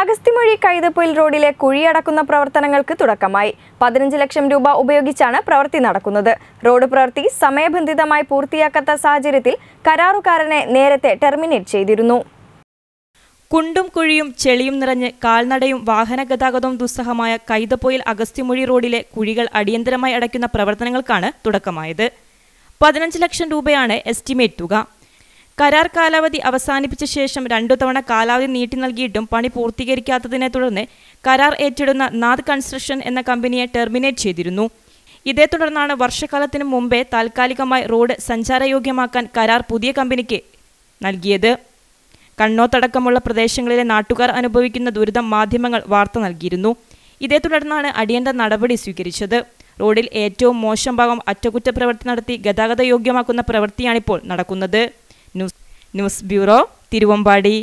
അഗസ്തിമൊഴി കൈതപ്പൊയിൽ റോഡിലെ കുഴിയടക്കുന്ന പ്രവർത്തനങ്ങൾക്ക് തുടക്കമായി പതിനഞ്ച് ലക്ഷം രൂപ ഉപയോഗിച്ചാണ് പ്രവൃത്തി നടക്കുന്നത് റോഡ് പ്രവൃത്തി സമയബന്ധിതമായി പൂർത്തിയാക്കാത്ത സാഹചര്യത്തിൽ കരാറുകാരനെ നേരത്തെ ടെർമിനേറ്റ് ചെയ്തിരുന്നു കുണ്ടും കുഴിയും ചെളിയും നിറഞ്ഞ് കാൽനടയും ഗതാഗതവും ദുസ്സഹമായ കൈതപ്പൊയിൽ അഗസ്ത്യമൊഴി റോഡിലെ കുഴികൾ അടിയന്തരമായി അടയ്ക്കുന്ന പ്രവർത്തനങ്ങൾക്കാണ് തുടക്കമായത് പതിനഞ്ച് ലക്ഷം രൂപയാണ് എസ്റ്റിമേറ്റ് തുക കരാർ കാലാവധി അവസാനിപ്പിച്ച ശേഷം രണ്ടു തവണ കാലാവധി നീട്ടി നൽകിയിട്ടും പണി പൂർത്തീകരിക്കാത്തതിനെ തുടർന്ന് കരാർ ഏറ്റെടുന്ന നാഥ് കൺസ്ട്രക്ഷൻ എന്ന കമ്പനിയെ ടെർമിനേറ്റ് ചെയ്തിരുന്നു ഇതേ തുടർന്നാണ് വർഷകാലത്തിനു മുമ്പേ താൽക്കാലികമായി റോഡ് സഞ്ചാരയോഗ്യമാക്കാൻ കരാർ പുതിയ കമ്പനിക്ക് നൽകിയത് കണ്ണോത്തടക്കമുള്ള പ്രദേശങ്ങളിലെ നാട്ടുകാർ അനുഭവിക്കുന്ന ദുരിതം മാധ്യമങ്ങൾ വാർത്ത നൽകിയിരുന്നു ഇതേ തുടർന്നാണ് അടിയന്തര നടപടി സ്വീകരിച്ചത് റോഡിൽ ഏറ്റവും മോശം ഭാഗം അറ്റകുറ്റപ്രവൃത്തി നടത്തി ഗതാഗത യോഗ്യമാക്കുന്ന പ്രവൃത്തിയാണിപ്പോൾ നടക്കുന്നത് ന്യൂസ് ന്യൂസ് ബ്യൂറോ തിരുവമ്പാടി